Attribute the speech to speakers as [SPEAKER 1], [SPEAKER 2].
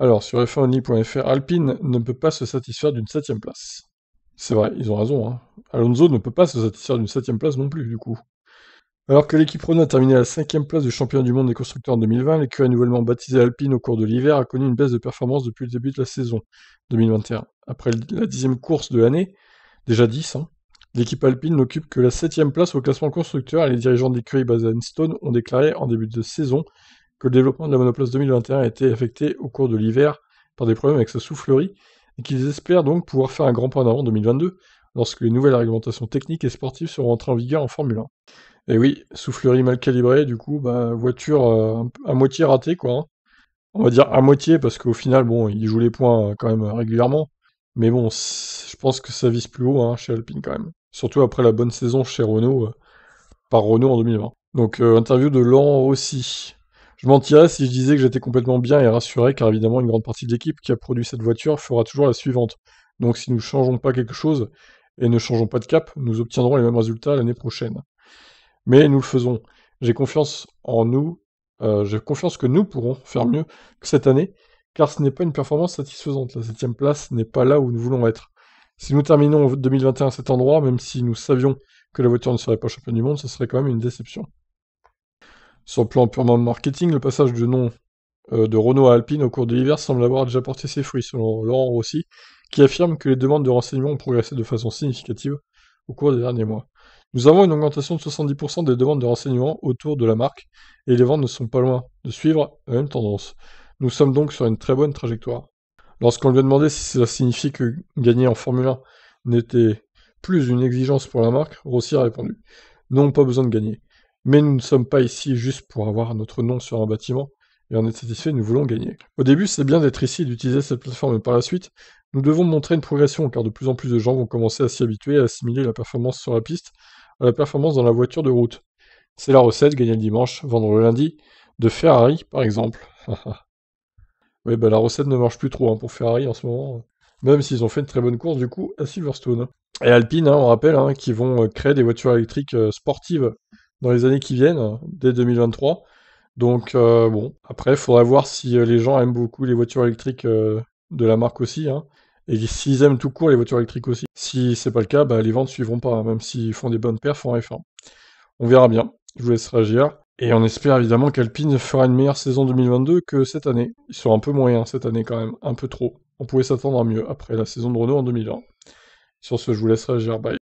[SPEAKER 1] Alors, sur f 1 Alpine ne peut pas se satisfaire d'une septième place. C'est vrai, ils ont raison. Hein. Alonso ne peut pas se satisfaire d'une septième place non plus, du coup. Alors que l'équipe Renault a terminé à la cinquième place du championnat du monde des constructeurs en 2020, l'écurie nouvellement baptisée Alpine au cours de l'hiver a connu une baisse de performance depuis le début de la saison 2021. Après la dixième course de l'année, déjà 10, hein, l'équipe Alpine n'occupe que la septième place au classement constructeur et les dirigeants de l'écurie basée à Enstone ont déclaré en début de saison que le développement de la monoplace 2021 a été affecté au cours de l'hiver par des problèmes avec sa soufflerie et qu'ils espèrent donc pouvoir faire un grand point d'avant en 2022 lorsque les nouvelles réglementations techniques et sportives seront entrées en vigueur en Formule 1. Et oui, soufflerie mal calibrée, du coup, bah, voiture euh, à moitié ratée, quoi. Hein. On va dire à moitié, parce qu'au final, bon, il joue les points euh, quand même euh, régulièrement. Mais bon, je pense que ça vise plus haut hein, chez Alpine quand même. Surtout après la bonne saison chez Renault, par Renault en 2020. Donc, interview de Laurent Rossi. Je mentirais si je disais que j'étais complètement bien et rassuré, car évidemment, une grande partie de l'équipe qui a produit cette voiture fera toujours la suivante. Donc, si nous ne changeons pas quelque chose et ne changeons pas de cap, nous obtiendrons les mêmes résultats l'année prochaine. Mais nous le faisons. J'ai confiance en nous. Euh, j'ai confiance que nous pourrons faire mieux que cette année, car ce n'est pas une performance satisfaisante. La septième place n'est pas là où nous voulons être. Si nous terminons 2021 à cet endroit, même si nous savions que la voiture ne serait pas championne du monde, ce serait quand même une déception. Sur le plan purement marketing, le passage du nom euh, de Renault à Alpine au cours de l'hiver semble avoir déjà porté ses fruits, selon Laurent Rossi, qui affirme que les demandes de renseignements ont progressé de façon significative au cours des derniers mois. Nous avons une augmentation de 70% des demandes de renseignements autour de la marque, et les ventes ne sont pas loin de suivre la même tendance. Nous sommes donc sur une très bonne trajectoire. Lorsqu'on lui a demandé si cela signifie que gagner en Formule 1 n'était plus une exigence pour la marque, Rossi a répondu Non, pas besoin de gagner mais nous ne sommes pas ici juste pour avoir notre nom sur un bâtiment et en être satisfait, nous voulons gagner. Au début, c'est bien d'être ici et d'utiliser cette plateforme, mais par la suite, nous devons montrer une progression car de plus en plus de gens vont commencer à s'y habituer, à assimiler la performance sur la piste à la performance dans la voiture de route. C'est la recette, gagner le dimanche, vendre le lundi, de Ferrari par exemple. oui, bah la recette ne marche plus trop hein, pour Ferrari en ce moment, même s'ils ont fait une très bonne course du coup à Silverstone. Et Alpine, hein, on rappelle, hein, qui vont euh, créer des voitures électriques euh, sportives dans les années qui viennent, dès 2023. Donc euh, bon, après, il faudra voir si euh, les gens aiment beaucoup les voitures électriques euh, de la marque aussi, hein, et s'ils aiment tout court les voitures électriques aussi. Si c'est pas le cas, bah, les ventes suivront pas, hein, même s'ils font des bonnes perfs en F1. On verra bien. Je vous laisse réagir. Et on espère évidemment qu'Alpine fera une meilleure saison 2022 que cette année. Ils sont un peu moyens cette année quand même, un peu trop. On pouvait s'attendre à mieux après la saison de Renault en 2001. Sur ce, je vous laisse réagir. Bye.